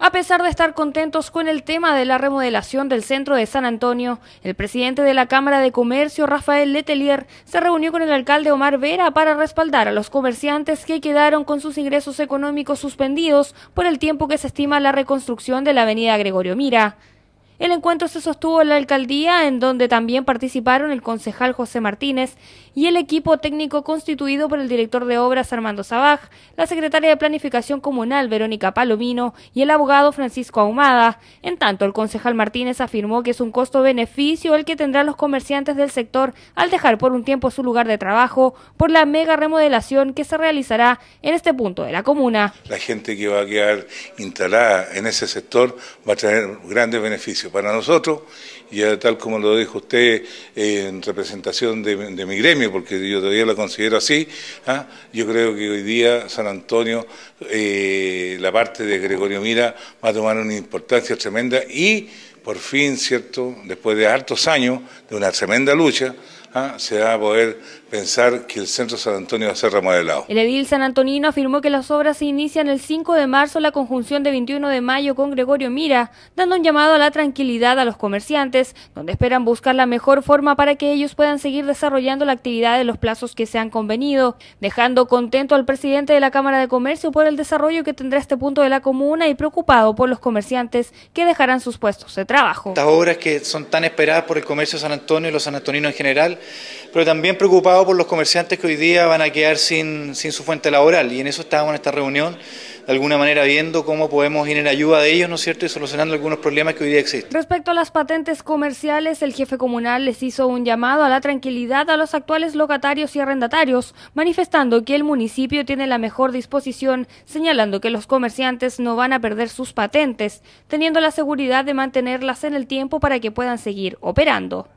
A pesar de estar contentos con el tema de la remodelación del centro de San Antonio, el presidente de la Cámara de Comercio, Rafael Letelier, se reunió con el alcalde Omar Vera para respaldar a los comerciantes que quedaron con sus ingresos económicos suspendidos por el tiempo que se estima la reconstrucción de la avenida Gregorio Mira. El encuentro se sostuvo en la alcaldía, en donde también participaron el concejal José Martínez y el equipo técnico constituido por el director de obras Armando Sabaj, la secretaria de Planificación Comunal Verónica Palomino y el abogado Francisco Ahumada. En tanto, el concejal Martínez afirmó que es un costo-beneficio el que tendrán los comerciantes del sector al dejar por un tiempo su lugar de trabajo por la mega remodelación que se realizará en este punto de la comuna. La gente que va a quedar instalada en ese sector va a tener grandes beneficios para nosotros y tal como lo dijo usted eh, en representación de, mi gremio, porque yo todavía la considero así, ¿ah? yo creo que hoy día San Antonio, eh, la parte de Gregorio Mira va a tomar una importancia tremenda y por fin, ¿cierto?, después de hartos años de una tremenda lucha, Ah, se va a poder pensar que el centro San Antonio va a ser remodelado. El edil San Antonino afirmó que las obras se inician el 5 de marzo, la conjunción de 21 de mayo con Gregorio Mira, dando un llamado a la tranquilidad a los comerciantes, donde esperan buscar la mejor forma para que ellos puedan seguir desarrollando la actividad en los plazos que se han convenido, dejando contento al presidente de la Cámara de Comercio por el desarrollo que tendrá este punto de la comuna y preocupado por los comerciantes que dejarán sus puestos de trabajo. Estas obras que son tan esperadas por el comercio San Antonio y los sanantoninos en general pero también preocupado por los comerciantes que hoy día van a quedar sin, sin su fuente laboral. Y en eso estábamos en esta reunión, de alguna manera viendo cómo podemos ir en ayuda de ellos, ¿no es cierto?, y solucionando algunos problemas que hoy día existen. Respecto a las patentes comerciales, el jefe comunal les hizo un llamado a la tranquilidad a los actuales locatarios y arrendatarios, manifestando que el municipio tiene la mejor disposición, señalando que los comerciantes no van a perder sus patentes, teniendo la seguridad de mantenerlas en el tiempo para que puedan seguir operando.